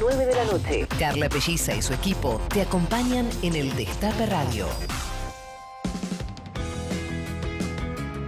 9 de la noche. Carla Pelliza y su equipo te acompañan en el Destape Radio.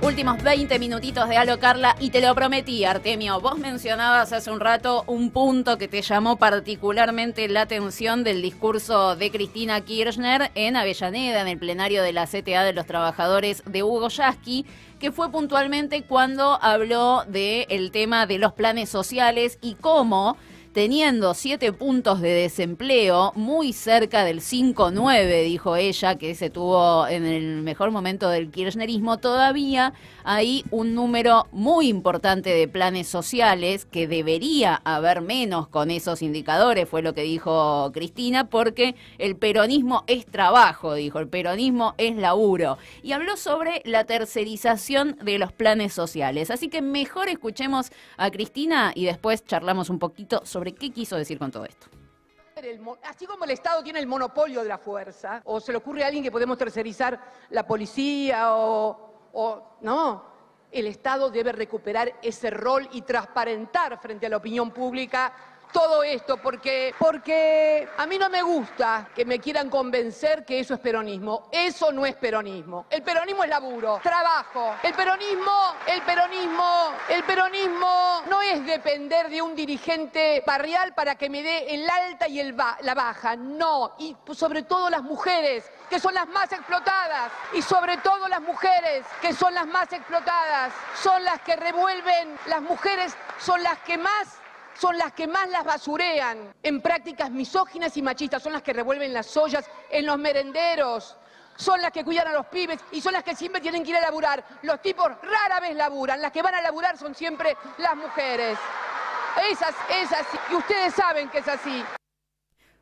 Últimos 20 minutitos de Alo Carla y te lo prometí, Artemio. Vos mencionabas hace un rato un punto que te llamó particularmente la atención del discurso de Cristina Kirchner en Avellaneda, en el plenario de la CTA de los Trabajadores de Hugo Yasky, que fue puntualmente cuando habló del tema de los planes sociales y cómo teniendo siete puntos de desempleo, muy cerca del 5-9, dijo ella, que se tuvo en el mejor momento del kirchnerismo, todavía hay un número muy importante de planes sociales que debería haber menos con esos indicadores, fue lo que dijo Cristina, porque el peronismo es trabajo, dijo, el peronismo es laburo. Y habló sobre la tercerización de los planes sociales. Así que mejor escuchemos a Cristina y después charlamos un poquito sobre sobre qué quiso decir con todo esto. así como el Estado tiene el monopolio de la fuerza, o se le ocurre a alguien que podemos tercerizar la policía, o no, el Estado debe recuperar ese rol y transparentar frente a la opinión pública todo esto, porque, porque a mí no me gusta que me quieran convencer que eso es peronismo. Eso no es peronismo. El peronismo es laburo, trabajo. El peronismo, el peronismo, el peronismo no es depender de un dirigente barrial para que me dé el alta y el la baja. No, y sobre todo las mujeres, que son las más explotadas, y sobre todo las mujeres, que son las más explotadas, son las que revuelven, las mujeres son las que más son las que más las basurean en prácticas misóginas y machistas, son las que revuelven las ollas en los merenderos, son las que cuidan a los pibes y son las que siempre tienen que ir a laburar. Los tipos rara vez laburan, las que van a laburar son siempre las mujeres. Esas, esas, y ustedes saben que es así.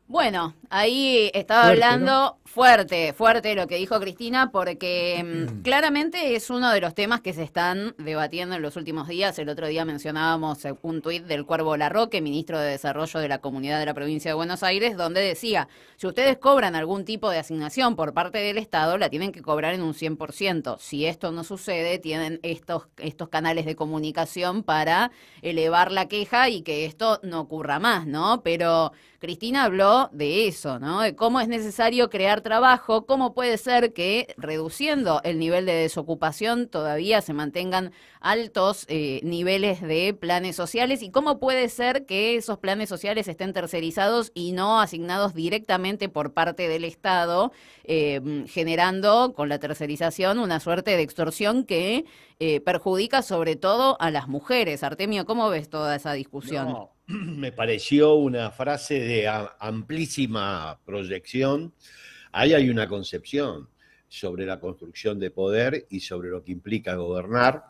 Bueno, ahí estaba hablando fuerte, fuerte lo que dijo Cristina, porque mm, claramente es uno de los temas que se están debatiendo en los últimos días. El otro día mencionábamos eh, un tuit del Cuervo Larroque, ministro de Desarrollo de la Comunidad de la Provincia de Buenos Aires, donde decía, si ustedes cobran algún tipo de asignación por parte del Estado, la tienen que cobrar en un 100%. Si esto no sucede, tienen estos, estos canales de comunicación para elevar la queja y que esto no ocurra más, ¿no? Pero Cristina habló de eso, ¿no? De cómo es necesario crear trabajo, cómo puede ser que reduciendo el nivel de desocupación todavía se mantengan altos eh, niveles de planes sociales y cómo puede ser que esos planes sociales estén tercerizados y no asignados directamente por parte del Estado, eh, generando con la tercerización una suerte de extorsión que eh, perjudica sobre todo a las mujeres. Artemio, ¿cómo ves toda esa discusión? me pareció una frase de amplísima proyección. Ahí hay una concepción sobre la construcción de poder y sobre lo que implica gobernar.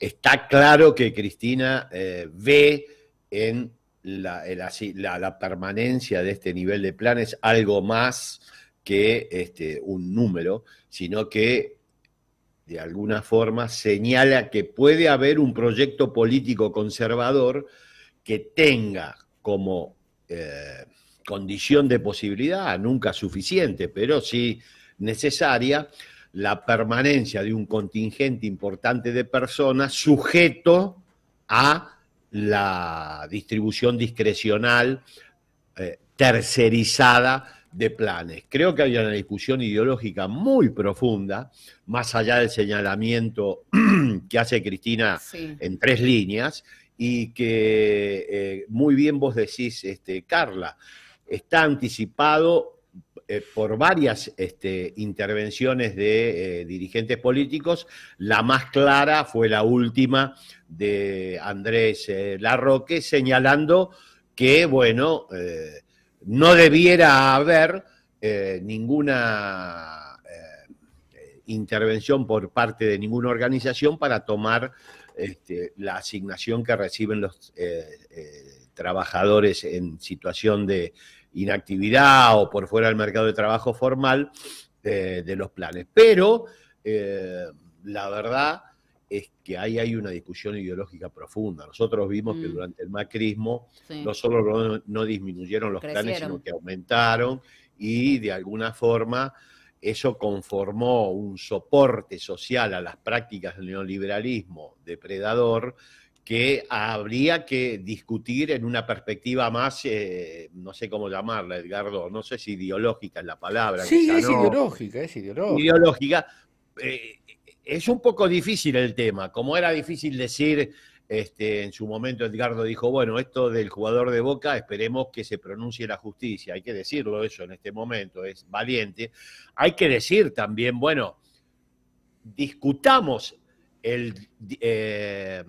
Está claro que Cristina eh, ve en la, permanencia de este nivel de planes algo más que este, un número, sino que de alguna forma señala que puede haber un proyecto político conservador que tenga como eh, condición de posibilidad, nunca suficiente, pero sí necesaria, la permanencia de un contingente importante de personas sujeto a la distribución discrecional eh, tercerizada de planes. Creo que había una discusión ideológica muy profunda, más allá del señalamiento que hace Cristina en tres líneas, y que eh, muy bien vos decís, este, Carla, está anticipado eh, por varias este, intervenciones de eh, dirigentes políticos. La más clara fue la última de Andrés Larroque, señalando que, bueno, no debiera haber eh, ninguna eh, eh, intervención por parte de ninguna organización para tomar este, la asignación que reciben los trabajadores en situación de inactividad o por fuera del mercado de trabajo formal de los planes. Pero, la verdad, es que ahí hay una discusión ideológica profunda. Nosotros vimos que mm. durante el macrismo no solo no, disminuyeron los planes, sino que aumentaron y de alguna forma eso conformó un soporte social a las prácticas del neoliberalismo depredador que habría que discutir en una perspectiva más, eh, no sé cómo llamarla, Edgardo, no sé si ideológica es la palabra. Sí, es ideológica, es ideológica. Eh, es un poco difícil el tema, como era difícil decir, este, en su momento Edgardo dijo, bueno, esto del jugador de Boca, esperemos que se pronuncie la justicia, hay que decirlo eso en este momento, es valiente. Hay que decir también, bueno, discutamos el eh,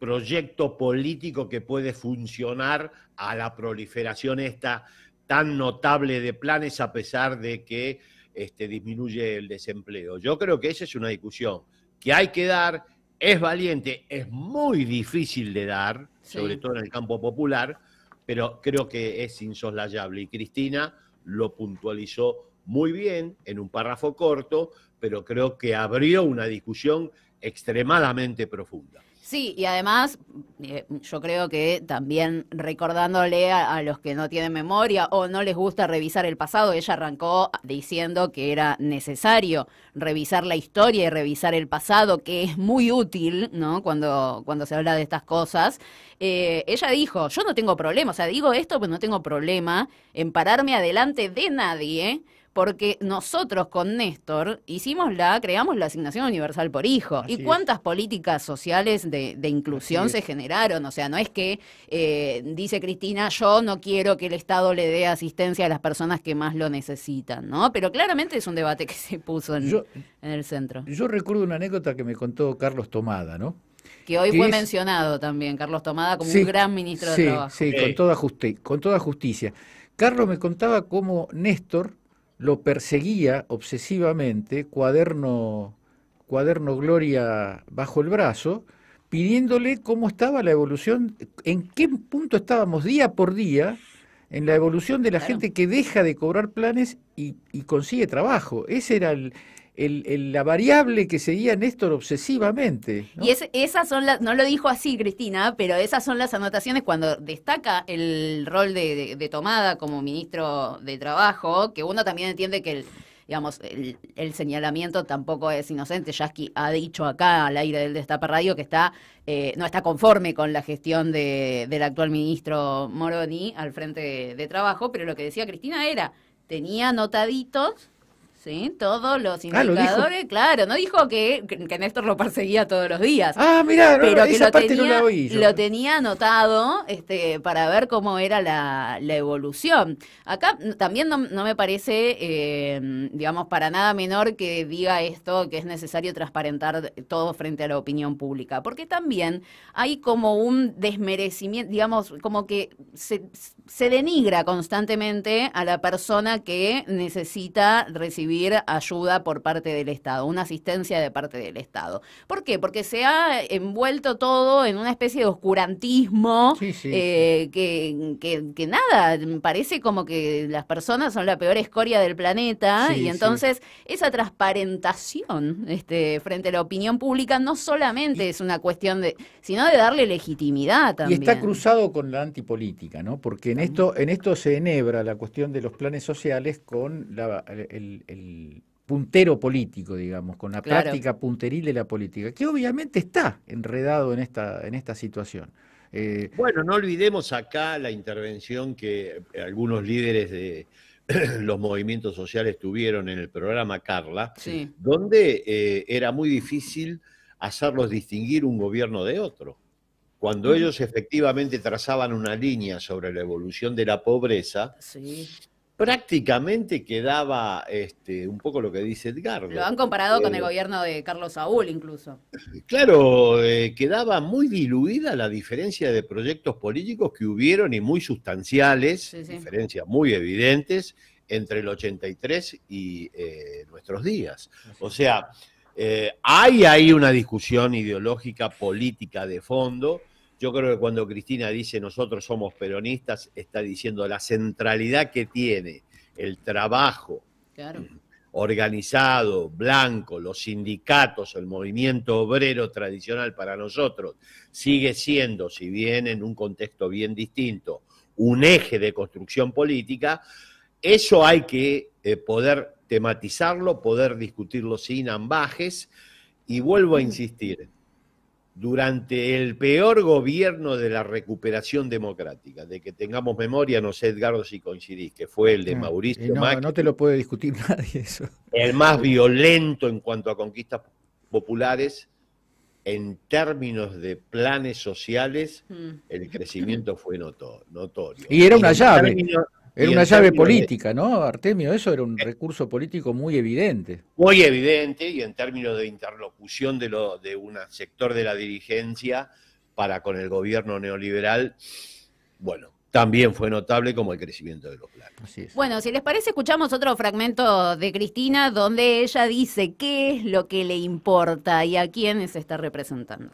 proyecto político que puede funcionar a la proliferación esta tan notable de planes, a pesar de que este, disminuye el desempleo. Yo creo que esa es una discusión que hay que dar, es valiente, es muy difícil de dar, sobre todo en el campo popular, pero creo que es insoslayable. Y Cristina lo puntualizó muy bien en un párrafo corto, pero creo que abrió una discusión extremadamente profunda. Sí, y además eh, yo creo que también recordándole a, los que no tienen memoria o no les gusta revisar el pasado, ella arrancó diciendo que era necesario revisar la historia y revisar el pasado, que es muy útil, ¿no? Cuando, cuando se habla de estas cosas. Eh, ella dijo, yo no tengo problema, o sea, digo esto, porque no tengo problema en pararme adelante de nadie porque nosotros con Néstor hicimos la, creamos la asignación universal por hijo. ¿Y cuántas políticas sociales de, inclusión se generaron? O sea, no es que eh, dice Cristina, yo no quiero que el Estado le dé asistencia a las personas que más lo necesitan, ¿no? Pero claramente es un debate que se puso en, el centro. Yo recuerdo una anécdota que me contó Carlos Tomada, ¿no? Que hoy fue mencionado también, Carlos Tomada, como un gran ministro de Trabajo. Sí, con, toda con toda justicia. Carlos me contaba cómo Néstor lo perseguía obsesivamente, cuaderno, cuaderno Gloria bajo el brazo, pidiéndole cómo estaba la evolución, en qué punto estábamos día por día en la evolución de la gente que deja de cobrar planes y, y consigue trabajo. Ese era el, la variable que seguía Néstor obsesivamente. Y esas son las, no lo dijo así Cristina, pero esas son las anotaciones cuando destaca el rol de, Tomada como ministro de Trabajo, que uno también entiende que el, digamos, el, señalamiento tampoco es inocente. Yasky ha dicho acá al aire del Destapa Radio que está, eh, no está conforme con la gestión de, del actual ministro Moroni al frente de, de, trabajo, pero lo que decía Cristina era, tenía anotaditos Sí, todos los ah, indicadores, claro. No dijo que, que, Néstor lo perseguía todos los días. Ah, mira, pero lo tenía, Lo tenía anotado este, para ver cómo era la, evolución. Acá también no, me parece, eh, digamos, para nada menor que diga esto, que es necesario transparentar todo frente a la opinión pública. Porque también hay como un desmerecimiento, digamos, como que se se denigra constantemente a la persona que necesita recibir ayuda por parte del Estado, una asistencia de parte del Estado. ¿Por qué? Porque se ha envuelto todo en una especie de oscurantismo eh, Que, nada, parece como que las personas son la peor escoria del planeta y entonces esa transparentación este, frente a la opinión pública no solamente es una cuestión de, sino de darle legitimidad también. Y está cruzado con la antipolítica, ¿no? Porque en esto, en esto se enhebra la cuestión de los planes sociales con el, puntero político, digamos, con la práctica punteril de la política, que obviamente está enredado en esta, en esta situación. Eh, bueno, no olvidemos acá la intervención que algunos líderes de los movimientos sociales tuvieron en el programa Carla, donde eh, era muy difícil hacerlos distinguir un gobierno de otro. Cuando ellos efectivamente trazaban una línea sobre la evolución de la pobreza, prácticamente quedaba este, un poco lo que dice Edgardo. Lo han comparado con el eh, gobierno de Carlos Saúl incluso. Claro, eh, quedaba muy diluida la diferencia de proyectos políticos que hubieron y muy sustanciales, diferencias muy evidentes entre el 83 y eh, nuestros días. O sea, eh, hay ahí una discusión ideológica, política de fondo. Yo creo que cuando Cristina dice nosotros somos peronistas, está diciendo la centralidad que tiene el trabajo organizado, blanco, los sindicatos, el movimiento obrero tradicional para nosotros, sigue siendo, si bien en un contexto bien distinto, un eje de construcción política, eso hay que eh, poder tematizarlo, poder discutirlo sin ambajes. Y vuelvo a mm. insistir, durante el peor gobierno de la recuperación democrática, de que tengamos memoria, no sé, Edgardo, si coincidís, que fue el de Mauricio eh, no, Macri, no te lo puede discutir nadie eso. El más violento en cuanto a conquistas populares, en términos de planes sociales, mm. el crecimiento fue notorio. Y era una llave. Era una llave política, ¿no, Artemio? Eso era un eh. recurso político muy evidente. Muy evidente y en términos de interlocución de, de un sector de la dirigencia para con el gobierno neoliberal, bueno, también fue notable como el crecimiento de los planes. Bueno, si les parece, escuchamos otro fragmento de Cristina donde ella dice qué es lo que le importa y a quiénes está representando.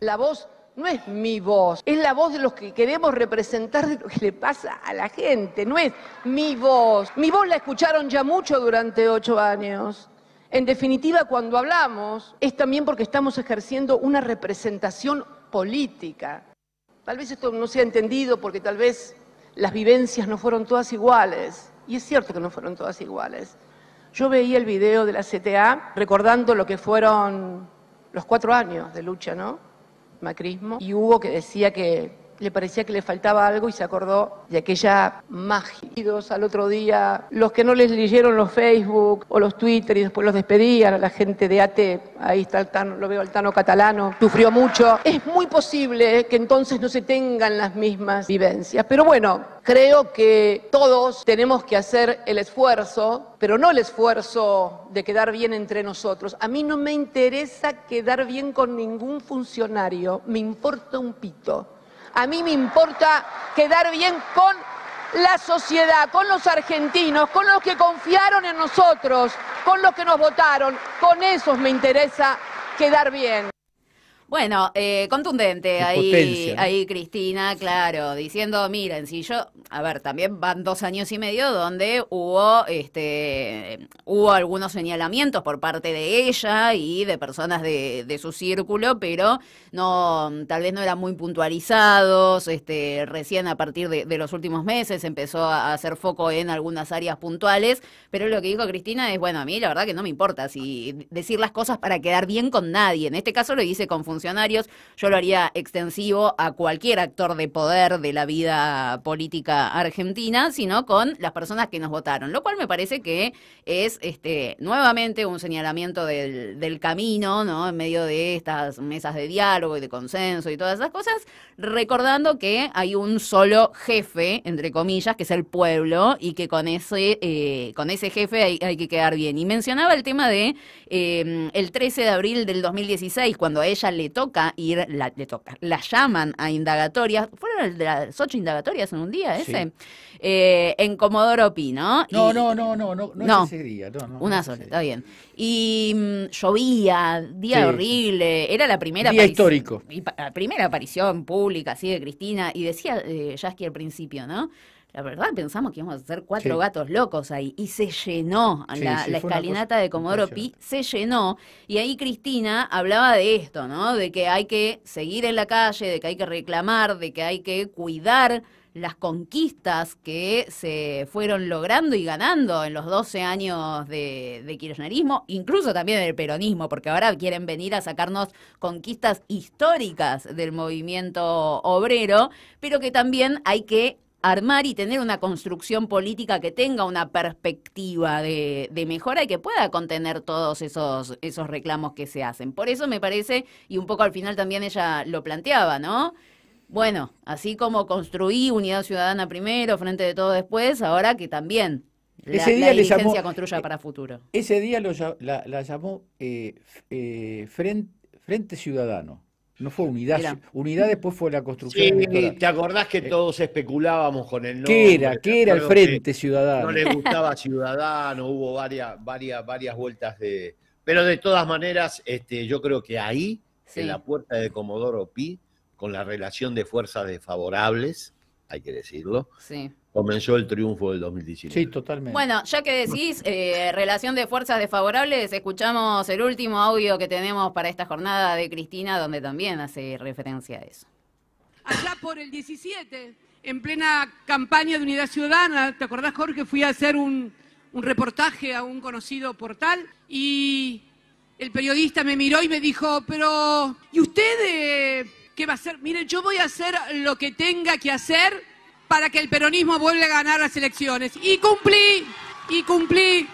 La voz no es mi voz, es la voz de los que queremos representar de lo que le pasa a la gente, no es mi voz. Mi voz la escucharon ya mucho durante ocho años. En definitiva, cuando hablamos, es también porque estamos ejerciendo una representación política. Tal vez esto no sea entendido porque tal vez las vivencias no fueron todas iguales. Y es cierto que no fueron todas iguales. Yo veía el video de la CTA recordando lo que fueron los cuatro años de lucha, ¿no? macrismo y hubo que decía que le parecía que le faltaba algo y se acordó de aquella magia. Al otro día, los que no les leyeron los Facebook o los Twitter y después los despedían a la gente de ATE, ahí está el lo veo al Tano catalano, sufrió mucho. Es muy posible que entonces no se tengan las mismas vivencias, pero bueno, creo que todos tenemos que hacer el esfuerzo, pero no el esfuerzo de quedar bien entre nosotros. A mí no me interesa quedar bien con ningún funcionario, me importa un pito. A mí me importa quedar bien con la sociedad, con los argentinos, con los que confiaron en nosotros, con los que nos votaron. Con esos me interesa quedar bien. Bueno, eh, contundente ahí, ahí Cristina, claro, diciendo, miren, si yo, a ver, también van dos años y medio donde hubo, este, hubo algunos señalamientos por parte de ella y de personas de, su círculo, pero no, tal vez no eran muy puntualizados, este, recién a partir de, los últimos meses empezó a hacer foco en algunas áreas puntuales, pero lo que dijo Cristina es, bueno, a mí la verdad que no me importa si decir las cosas para quedar bien con nadie, en este caso lo hice con funcionarios. Yo lo haría extensivo a cualquier actor de poder de la vida política argentina, sino con las personas que nos votaron, lo cual me parece que es este, nuevamente un señalamiento del, camino, ¿no? En medio de estas mesas de diálogo y de consenso y todas esas cosas, recordando que hay un solo jefe, entre comillas, que es el pueblo y que con ese, eh, con ese jefe hay, que quedar bien. Y mencionaba el tema de eh, el 13 de abril del 2016, cuando ella le le toca ir, le toca, la llaman a indagatorias. Fueron las ocho indagatorias en un día ese, eh, en Comodoro Pi, ¿no? No, no, no, no, no, no, ese día, no, no una sola, está bien. Y mm, llovía, día horrible, era la primera día histórico. la primera aparición pública así de Cristina, y decía eh, Yasky al principio, ¿no? la verdad pensamos que íbamos a ser cuatro gatos locos ahí y se llenó la, escalinata de Comodoro Pi, se llenó y ahí Cristina hablaba de esto, ¿no? De que hay que seguir en la calle, de que hay que reclamar, de que hay que cuidar las conquistas que se fueron logrando y ganando en los 12 años de, de, kirchnerismo, incluso también el peronismo, porque ahora quieren venir a sacarnos conquistas históricas del movimiento obrero, pero que también hay que armar y tener una construcción política que tenga una perspectiva de, mejora y que pueda contener todos esos, esos reclamos que se hacen. Por eso me parece, y un poco al final también ella lo planteaba, ¿no? Bueno, así como construí Unidad Ciudadana primero, Frente de Todo después, ahora que también la, ese construya e para futuro. Ese día la, llamó eh, eh, frente Ciudadano. No fue unidad. Unidad después fue la construcción. ¿te acordás que eh, todos especulábamos con el nombre? ¿Qué era? ¿Qué era el Frente Ciudadano? No le gustaba Ciudadano, hubo varias, varias, varias vueltas de. Pero de todas maneras, este, yo creo que ahí, en la puerta de Comodoro Pi, con la relación de fuerzas desfavorables, hay que decirlo. Sí. Comenzó el triunfo del 2019. Sí, totalmente. Bueno, ya que decís eh, relación de fuerzas desfavorables, escuchamos el último audio que tenemos para esta jornada de Cristina, donde también hace referencia a eso. Allá por el 17, en plena campaña de Unidad Ciudadana, ¿te acordás, Jorge? Fui a hacer un, reportaje a un conocido portal y el periodista me miró y me dijo, pero ¿y ustedes...? ¿Qué va a hacer? Mire, yo voy a hacer lo que tenga que hacer para que el peronismo vuelva a ganar las elecciones. Y cumplí, y cumplí.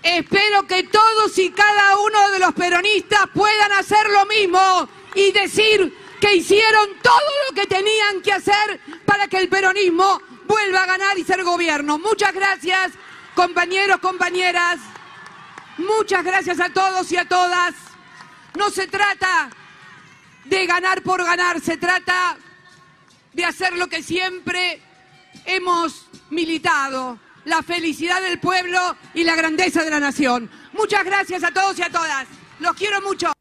Espero que todos y cada uno de los peronistas puedan hacer lo mismo y decir que hicieron todo lo que tenían que hacer para que el peronismo vuelva a ganar y ser gobierno. Muchas gracias, compañeros, compañeras. Muchas gracias a todos y a todas. No se trata de ganar por ganar, se trata de hacer lo que siempre hemos militado, la felicidad del pueblo y la grandeza de la nación. Muchas gracias a todos y a todas. Los quiero mucho.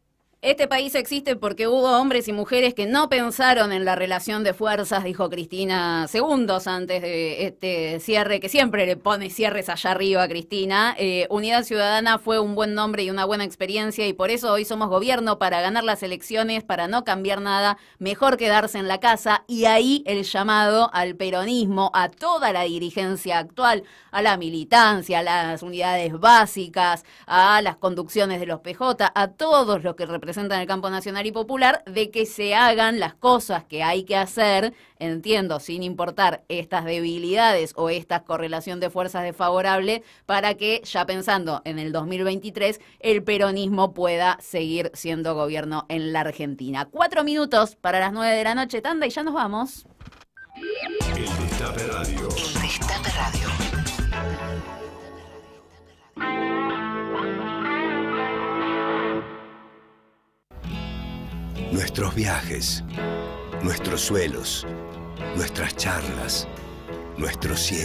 Este país existe porque hubo hombres y mujeres que no pensaron en la relación de fuerzas, dijo Cristina segundos antes de este cierre, que siempre le pone cierres allá arriba a Cristina. Eh, Unidad Ciudadana fue un buen nombre y una buena experiencia y por eso hoy somos gobierno para ganar las elecciones, para no cambiar nada, mejor quedarse en la casa y ahí el llamado al peronismo, a toda la dirigencia actual, a la militancia, a las unidades básicas, a las conducciones de los PJ, a todos los que representan presenta en el campo nacional y popular, de que se hagan las cosas que hay que hacer, entiendo, sin importar estas debilidades o esta correlación de fuerzas desfavorable, para que ya pensando en el 2023, el peronismo pueda seguir siendo gobierno en la Argentina. Cuatro minutos para las nueve de la noche, tanda, y ya nos vamos. El Radio. El Radio. Nuestros viajes, nuestros suelos, nuestras charlas, nuestro cielo.